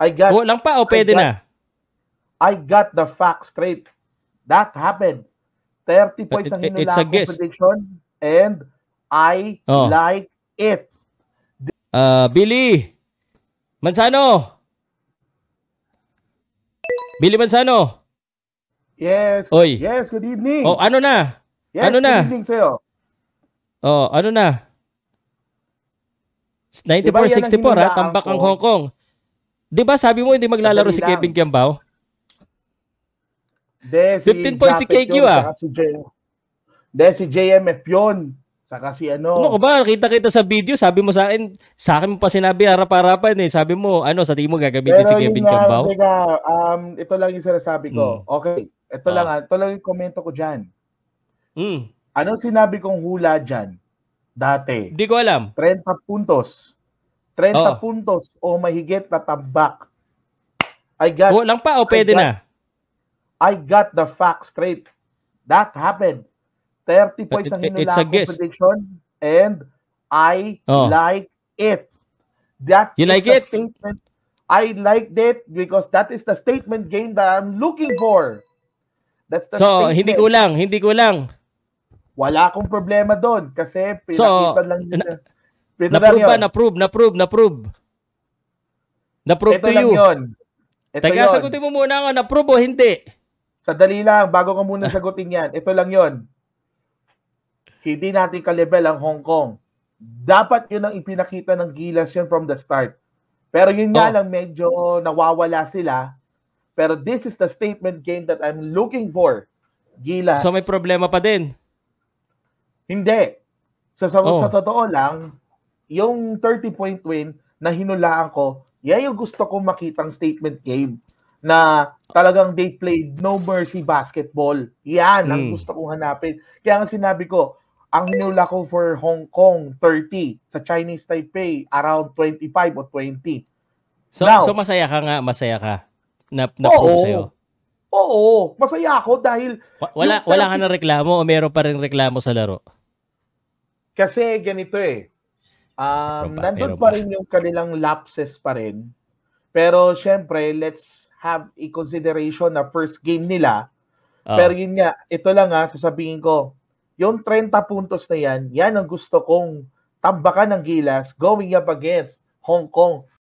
I got Go lang pa o pwede I got, na? I got the facts straight. That happened. 30 points it, ang hinulaan ko prediction and I oh. like it. Uh, Billy! Mansano! Billy Mansano! Yes. Oy. Yes, good evening. Oh, ano na? Yes, ano na? Good evening sa'yo. Oh, ano na? 94-64 diba ha? Tambak ang Hong Kong. Di ba sabi mo hindi maglalaro si Kevin Kiambao? De, si 15 points si KQ yun, ah. Si J- De, si JMF yun. Saka si ano. Ano ka ba? Kita-kita sa video, sabi mo sa akin, sa akin pa sinabi harap-harapan eh. Sabi mo, ano, sa tingin mo gagamitin Pero si Kevin Kiambao? Pero um, ito lang yung sinasabi ko. Mm. Okay, ito ah. lang, ah, ito lang yung komento ko dyan. Mm. Anong sinabi kong hula dyan? Dati. Hindi ko alam. 30 puntos. 30 oh. puntos o mahigit na tambak. I got lang pa o pwede I got, na? I got the facts straight. That happened. 30 points ang hinulaan ko prediction and I oh. like it. That you like it? Statement. I liked it because that is the statement game that I'm looking for. That's the So, statement. hindi ko lang, hindi ko lang. Wala akong problema doon kasi pinakita so, lang nila. Na-prove ba? Na-prove, na-prove, na-prove. Na-prove to you. Yun. Ito Teka, yun. sagutin mo muna ako, na-prove o hindi? Sadali lang, bago ka muna sagutin yan. Ito lang yon. Hindi natin ka-level ang Hong Kong. Dapat yun ang ipinakita ng Gilas yun from the start. Pero yun oh. lang, medyo nawawala sila. Pero this is the statement game that I'm looking for. Gilas. So may problema pa din? Hindi. So, sa, oh. sa totoo lang, yung 30-point win na hinulaan ko, yan yung gusto kong makitang statement game na talagang they played no mercy basketball. Yan ang mm. gusto kong hanapin. Kaya nga sinabi ko, ang hinula ko for Hong Kong, 30. Sa Chinese Taipei, around 25 o 20. So, Now, so masaya ka nga, masaya ka. Na, na oo, sa'yo. Oo, masaya ako dahil... Wala, wala ka na reklamo o meron pa rin reklamo sa laro? Kasi ganito eh. Um, pa, nandun pa rin yung kanilang lapses pa rin. Pero syempre, let's have a consideration na first game nila. Uh, Pero yun nga, ito lang ha, sasabihin ko, yung 30 puntos na yan, yan ang gusto kong tambakan ng Gilas going up against Hong Kong